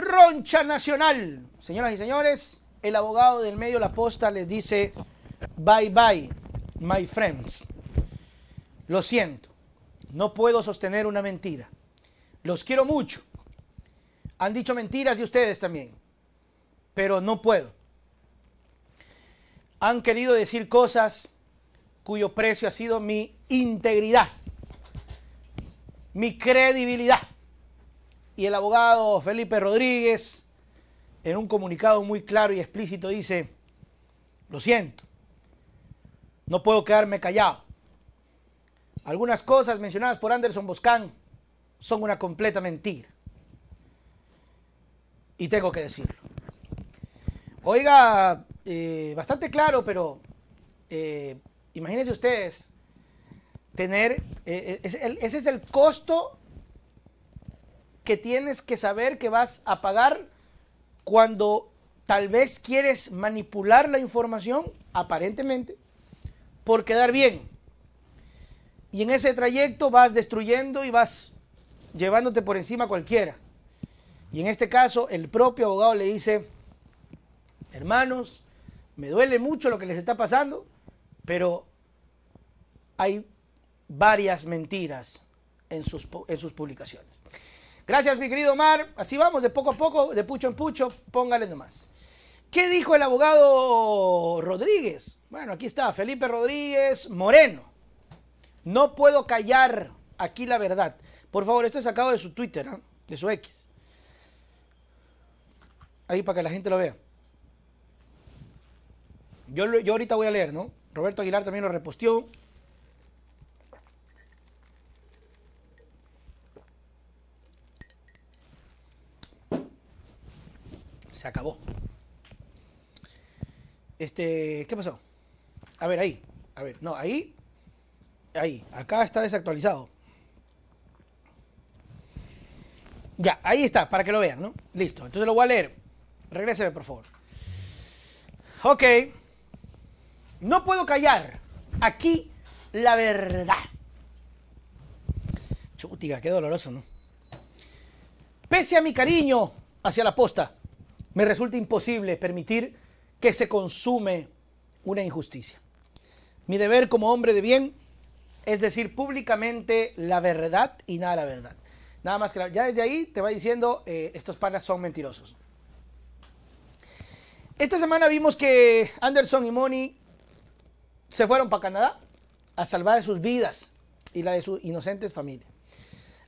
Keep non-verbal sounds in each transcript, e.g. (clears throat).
Roncha Nacional. Señoras y señores, el abogado del medio La Posta les dice, bye bye, my friends. Lo siento, no puedo sostener una mentira. Los quiero mucho. Han dicho mentiras de ustedes también, pero no puedo. Han querido decir cosas cuyo precio ha sido mi integridad, mi credibilidad y el abogado Felipe Rodríguez, en un comunicado muy claro y explícito, dice, lo siento, no puedo quedarme callado. Algunas cosas mencionadas por Anderson Boscán son una completa mentira. Y tengo que decirlo. Oiga, eh, bastante claro, pero eh, imagínense ustedes tener, eh, ese es el costo que tienes que saber que vas a pagar cuando tal vez quieres manipular la información, aparentemente, por quedar bien. Y en ese trayecto vas destruyendo y vas llevándote por encima cualquiera. Y en este caso, el propio abogado le dice, hermanos, me duele mucho lo que les está pasando, pero hay varias mentiras en sus, en sus publicaciones. Gracias, mi querido Omar. Así vamos, de poco a poco, de pucho en pucho, póngale nomás. ¿Qué dijo el abogado Rodríguez? Bueno, aquí está, Felipe Rodríguez Moreno. No puedo callar aquí la verdad. Por favor, esto es sacado de su Twitter, ¿ah? de su X. Ahí para que la gente lo vea. Yo, yo ahorita voy a leer, ¿no? Roberto Aguilar también lo reposteó. Se acabó. Este, ¿qué pasó? A ver, ahí. A ver, no, ahí. Ahí. Acá está desactualizado. Ya, ahí está, para que lo vean, ¿no? Listo. Entonces lo voy a leer. Regréseme, por favor. Ok. No puedo callar. Aquí la verdad. Chutiga, qué doloroso, ¿no? Pese a mi cariño hacia la posta, me resulta imposible permitir que se consume una injusticia. Mi deber como hombre de bien es decir públicamente la verdad y nada la verdad. Nada más que ya desde ahí te va diciendo eh, estos panas son mentirosos. Esta semana vimos que Anderson y Moni se fueron para Canadá a salvar sus vidas y la de sus inocentes familias.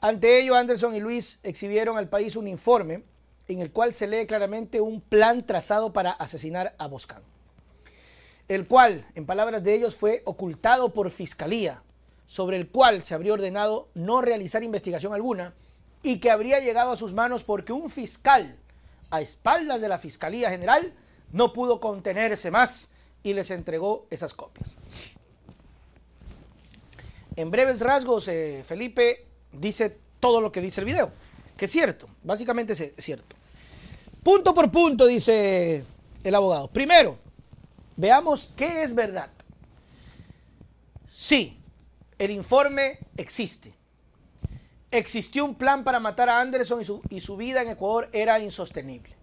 Ante ello, Anderson y Luis exhibieron al país un informe en el cual se lee claramente un plan trazado para asesinar a Boscan, el cual, en palabras de ellos, fue ocultado por fiscalía, sobre el cual se habría ordenado no realizar investigación alguna y que habría llegado a sus manos porque un fiscal, a espaldas de la Fiscalía General, no pudo contenerse más y les entregó esas copias. En breves rasgos, eh, Felipe dice todo lo que dice el video, que es cierto, básicamente es cierto. Punto por punto, dice el abogado. Primero, veamos qué es verdad. Sí, el informe existe. Existió un plan para matar a Anderson y su, vida en Ecuador era insostenible.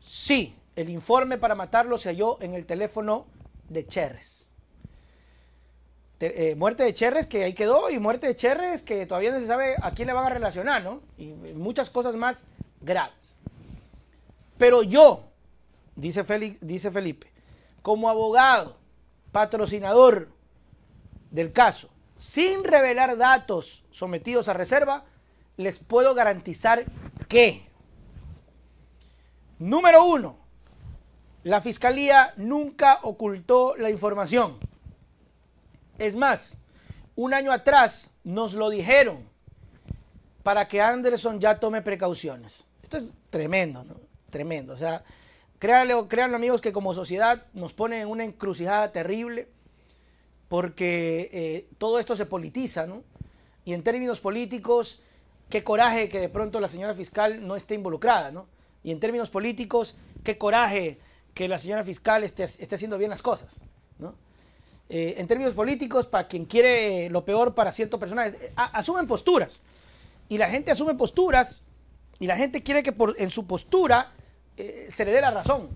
Sí, el informe para matarlo se halló en el teléfono de Cherres. Eh, muerte de Cherres que ahí quedó y muerte de Cherres que todavía no se sabe a quién le van a relacionar, ¿no? Y muchas cosas más graves. Pero yo, dice, Felipe, dice Felipe como abogado, patrocinador del caso, sin revelar datos sometidos a reserva, les puedo garantizar que, número uno, la Fiscalía nunca ocultó la información. Es más, un año atrás nos lo dijeron para que Anderson ya tome precauciones. Esto es tremendo, ¿no? tremendo. O sea, créanlo, créanlo amigos que como sociedad nos pone en una encrucijada terrible porque eh, todo esto se politiza, ¿no? Y en términos políticos, qué coraje que de pronto la señora fiscal no esté involucrada, ¿no? Y en términos políticos, qué coraje que la señora fiscal esté, esté haciendo bien las cosas, ¿no? Eh, en términos políticos, para quien quiere lo peor para cierto personajes, eh, asumen posturas. Y la gente asume posturas y la gente quiere que por, en su postura eh, se le dé la razón.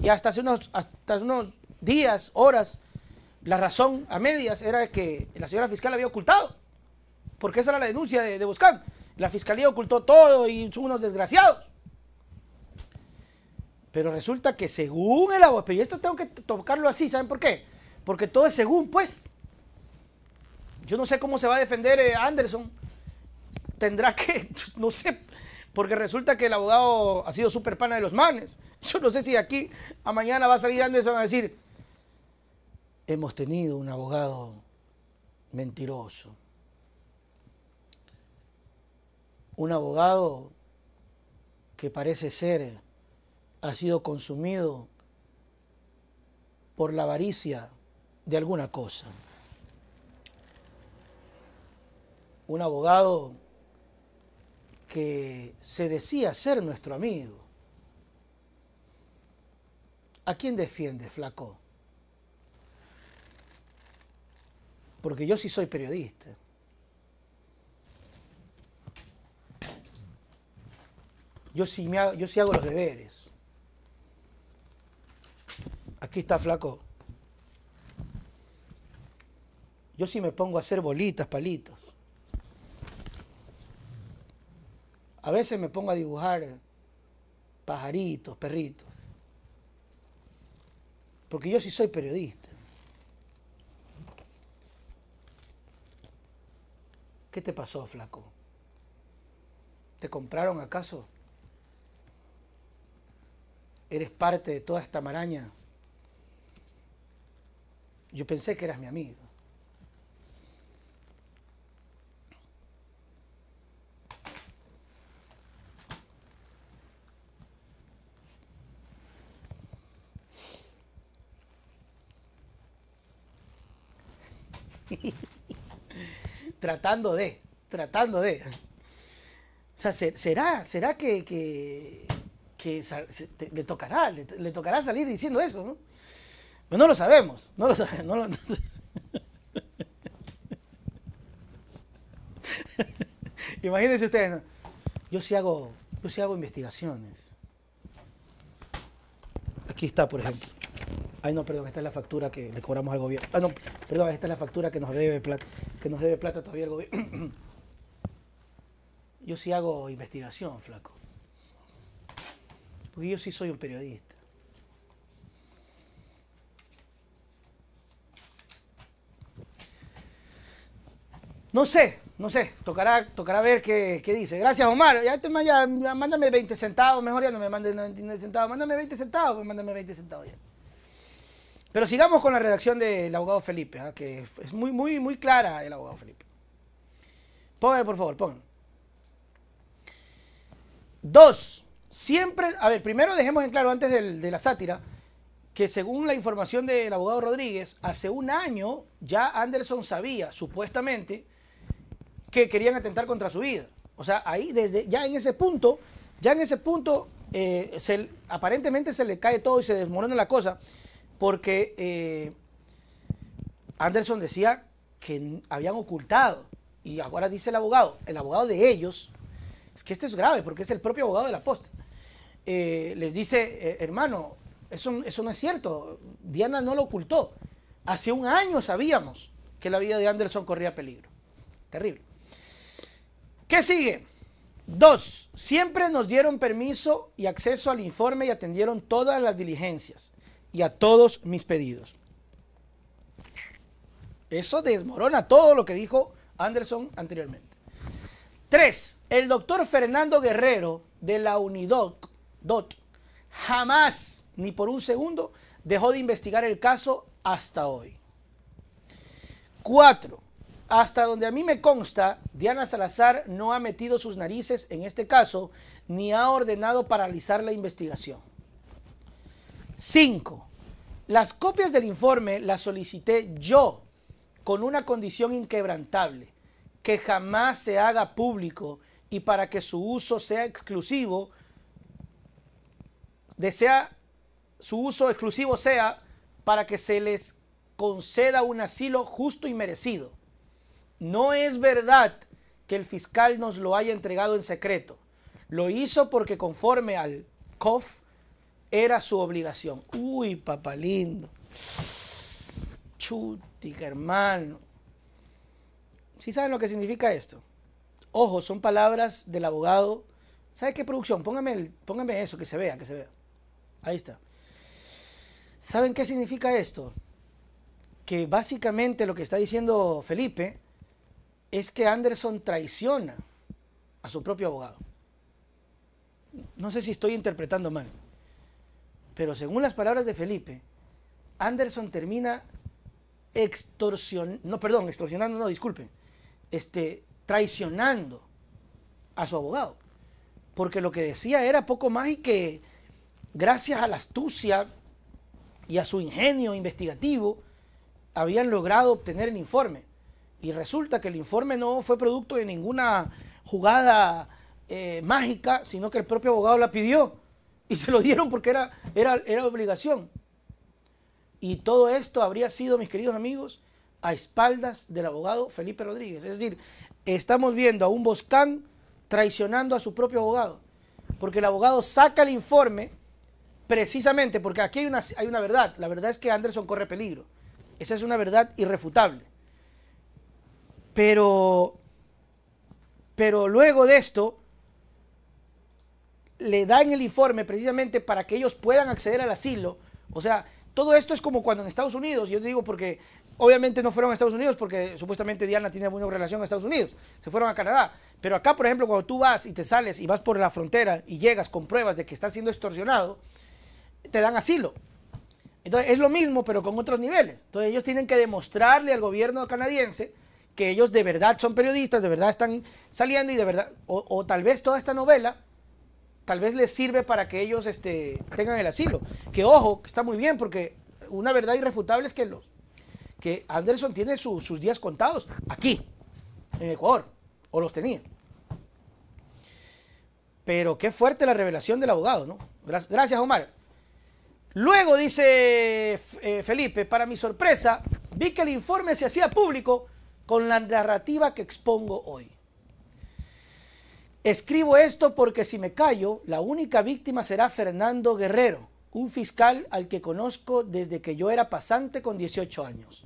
Y hasta hace, unos, hasta unos días, horas, la razón a medias era que la señora fiscal había ocultado. Porque esa era la denuncia de, de Buscán. La fiscalía ocultó todo y son unos desgraciados. Pero resulta que según el abogado, y esto tengo que tocarlo así, ¿saben por qué? Porque todo es según, pues. Yo no sé cómo se va a defender eh, Anderson. Tendrá que, (laughs) no sé, porque resulta que el abogado ha sido súper pana de los manes. (laughs) Yo no sé si aquí a mañana va a salir Anderson a decir, hemos tenido un abogado mentiroso, un abogado que parece ser, ha sido consumido por la avaricia de alguna cosa. Un abogado que se decía ser nuestro amigo. ¿A quién defiende, flaco? Porque yo sí soy periodista. Yo sí, me hago, yo sí hago los deberes. Aquí está, flaco. Yo sí me pongo a hacer bolitas, palitos. A veces me pongo a dibujar pajaritos, perritos. Porque yo sí soy periodista. ¿Qué te pasó, flaco? ¿Te compraron acaso? ¿Eres parte de toda esta maraña? Yo pensé que eras mi amigo. tratando de, tratando de. O sea, ¿será, será que, le, tocará, le, tocará salir diciendo eso? ¿no? Pues no lo sabemos, no lo sabemos. (laughs) Imagínense ustedes, yo si hago, yo sí hago investigaciones. Aquí está, por ejemplo. Ay, no, perdón, esta es la factura que le cobramos al gobierno. Ah, no, perdón, esta es la factura que nos debe plata, que nos debe plata todavía el gobierno. (clears throat) yo sí hago investigación, flaco. Porque yo sí soy un periodista. No sé, no sé, tocará, tocará ver qué, dice. Gracias, Omar. Ya, mándame 20 centavos, mejor ya no me manden 99 centavos. Mándame 20 centavos, pues mándame 20 centavos ya. Pero sigamos con la redacción del abogado Felipe, ¿ah? que es muy, muy, muy clara el abogado Felipe. Pongan, por favor, pongan. Dos, siempre, a ver, primero dejemos en claro antes de la sátira, que según la información del abogado Rodríguez, hace un año ya Anderson sabía, supuestamente, que querían atentar contra su vida. O sea, ahí desde, ya en ese punto, ya en ese punto, eh, aparentemente se le cae todo y se desmorona la cosa porque eh, Anderson decía que habían ocultado, y ahora dice el abogado, el abogado de ellos, es que este es grave porque es el propio abogado de la posta, eh, les dice, eh, hermano, eso no es cierto, Diana no lo ocultó, hace un año sabíamos que la vida de Anderson corría peligro, terrible. ¿Qué sigue? Dos, siempre nos dieron permiso y acceso al informe y atendieron todas las diligencias y a todos mis pedidos. Eso desmorona todo lo que dijo Anderson anteriormente. 3. El doctor Fernando Guerrero de la Unidoc jamás, ni por un segundo, dejó de investigar el caso hasta hoy. 4. Hasta donde a mí me consta, Diana Salazar no ha metido sus narices en este caso ni ha ordenado paralizar la investigación. 5. las copias del informe las solicité yo con una condición inquebrantable, que jamás se haga público y para que su uso sea exclusivo, desea su uso exclusivo sea para que se les conceda un asilo justo y merecido. No es verdad que el fiscal nos lo haya entregado en secreto. Lo hizo porque conforme al COF era su obligación. Uy, papá lindo. Chutica, hermano. ¿Sí saben lo que significa esto? Ojo, son palabras del abogado. ¿Sabe qué producción? Póngame, eso, que se vea, que se vea. Ahí está. ¿Saben qué significa esto? Que básicamente lo que está diciendo Felipe es que Anderson traiciona a su propio abogado. No sé si estoy interpretando mal. Pero según las palabras de Felipe, Anderson termina extorsionando, no, perdón, extorsionando, no, disculpen, este, traicionando a su abogado. Porque lo que decía era poco más y que gracias a la astucia y a su ingenio investigativo habían logrado obtener el informe. Y resulta que el informe no fue producto de ninguna jugada eh, mágica, sino que el propio abogado la pidió y se lo dieron porque era, era, era obligación. Y todo esto habría sido, mis queridos amigos, a espaldas del abogado Felipe Rodríguez. Es decir, estamos viendo a un Boscán traicionando a su propio abogado. Porque el abogado saca el informe precisamente porque aquí hay una, hay una verdad. La verdad es que Anderson corre peligro. Esa es una verdad irrefutable. Pero, pero luego de esto, le dan el informe precisamente para que ellos puedan acceder al asilo. O sea, todo esto es como cuando en Estados Unidos, yo te digo porque obviamente no fueron a Estados Unidos porque supuestamente Diana tiene buena relación con Estados Unidos, se fueron a Canadá. Pero acá, por ejemplo, cuando tú vas y te sales y vas por la frontera y llegas con pruebas de que estás siendo extorsionado, te dan asilo. Entonces es lo mismo, pero con otros niveles. Entonces ellos tienen que demostrarle al gobierno canadiense que ellos de verdad son periodistas, de verdad están saliendo y de verdad, o, o tal vez toda esta novela tal vez les sirve para que ellos este, tengan el asilo. Que ojo, que está muy bien, porque una verdad irrefutable es que, que Anderson tiene sus días contados aquí, en Ecuador, o los tenía. Pero qué fuerte la revelación del abogado, ¿no? Gracias, Omar. Luego dice eh, Felipe, para mi sorpresa, vi que el informe se hacía público con la narrativa que expongo hoy. Escribo esto porque si me callo, la única víctima será Fernando Guerrero, un fiscal al que conozco desde que yo era pasante con 18 años.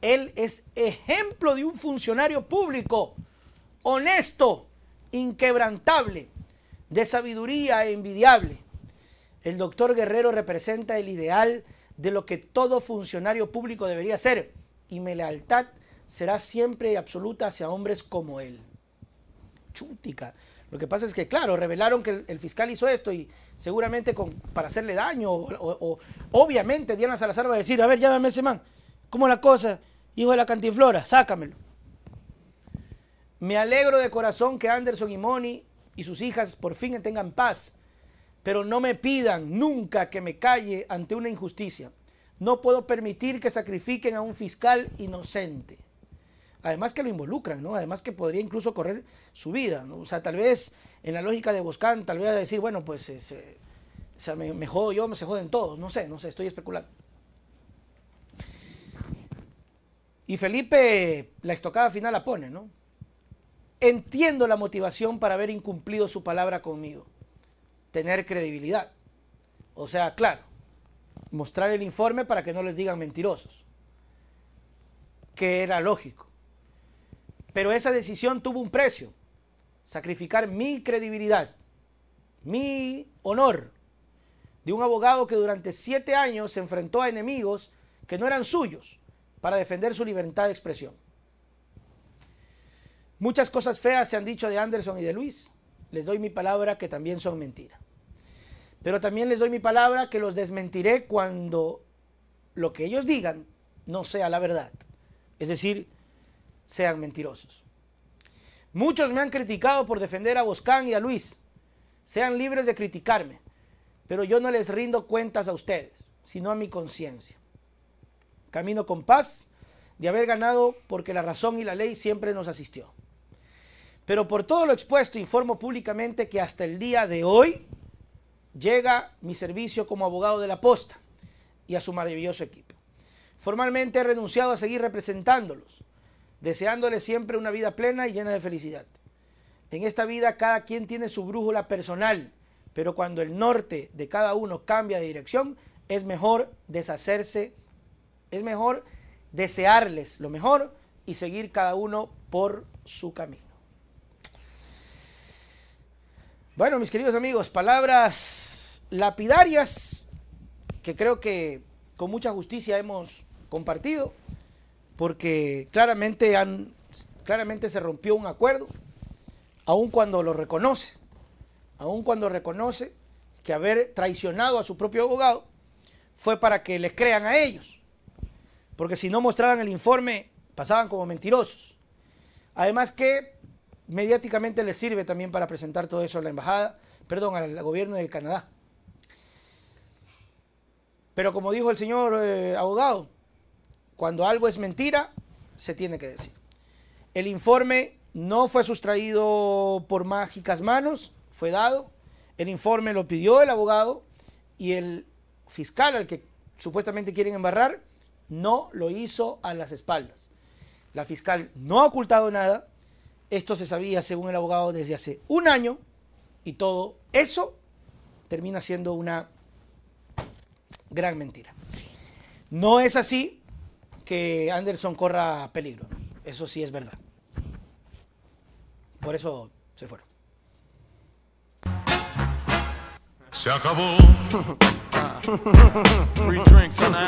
Él es ejemplo de un funcionario público, honesto, inquebrantable, de sabiduría e envidiable. El doctor Guerrero representa el ideal de lo que todo funcionario público debería ser y mi lealtad será siempre absoluta hacia hombres como él chútica. Lo que pasa es que, claro, revelaron que el, fiscal hizo esto y seguramente con, para hacerle daño, o, obviamente Diana Salazar va a decir, a ver, llámame ese man, ¿cómo la cosa? Hijo de la cantinflora, sácamelo. Me alegro de corazón que Anderson y Moni y sus hijas por fin tengan paz, pero no me pidan nunca que me calle ante una injusticia. No puedo permitir que sacrifiquen a un fiscal inocente además que lo involucran, ¿no? Además que podría incluso correr su vida, ¿no? O sea, tal vez en la lógica de Boscán, tal vez decir, bueno, pues este, me, jodo yo, me se joden todos, no sé, no sé, estoy especulando. Y Felipe la estocada final la pone, ¿no? Entiendo la motivación para haber incumplido su palabra conmigo. Tener credibilidad. O sea, claro, mostrar el informe para que no les digan mentirosos. Que era lógico. Pero esa decisión tuvo un precio. Sacrificar mi credibilidad, mi honor, de un abogado que durante siete años se enfrentó a enemigos que no eran suyos para defender su libertad de expresión. Muchas cosas feas se han dicho de Anderson y de Luis. Les doy mi palabra que también son mentira. Pero también les doy mi palabra que los desmentiré cuando lo que ellos digan no sea la verdad. Es decir, sean mentirosos. Muchos me han criticado por defender a Boscán y a Luis. Sean libres de criticarme, pero yo no les rindo cuentas a ustedes, sino a mi conciencia. Camino con paz de haber ganado porque la razón y la ley siempre nos asistió. Pero por todo lo expuesto informo públicamente que hasta el día de hoy llega mi servicio como abogado de la posta y a su maravilloso equipo. Formalmente he renunciado a seguir representándolos deseándoles siempre una vida plena y llena de felicidad. En esta vida cada quien tiene su brújula personal, pero cuando el norte de cada uno cambia de dirección, es mejor deshacerse, es mejor desearles lo mejor y seguir cada uno por su camino. Bueno, mis queridos amigos, palabras lapidarias que creo que con mucha justicia hemos compartido porque claramente, han, claramente se rompió un acuerdo, aun cuando lo reconoce, aun cuando reconoce que haber traicionado a su propio abogado fue para que les crean a ellos, porque si no mostraban el informe pasaban como mentirosos. Además que mediáticamente les sirve también para presentar todo eso a la embajada, perdón, al gobierno de Canadá. Pero como dijo el señor eh, abogado, cuando algo es mentira, se tiene que decir. El informe no fue sustraído por mágicas manos, fue dado. El informe lo pidió el abogado y el fiscal al que supuestamente quieren embarrar no lo hizo a las espaldas. La fiscal no ha ocultado nada. Esto se sabía, según el abogado, desde hace un año y todo eso termina siendo una gran mentira. No es así, que Anderson corra peligro. Eso sí es verdad. Por eso se fueron. Se acabó. (laughs)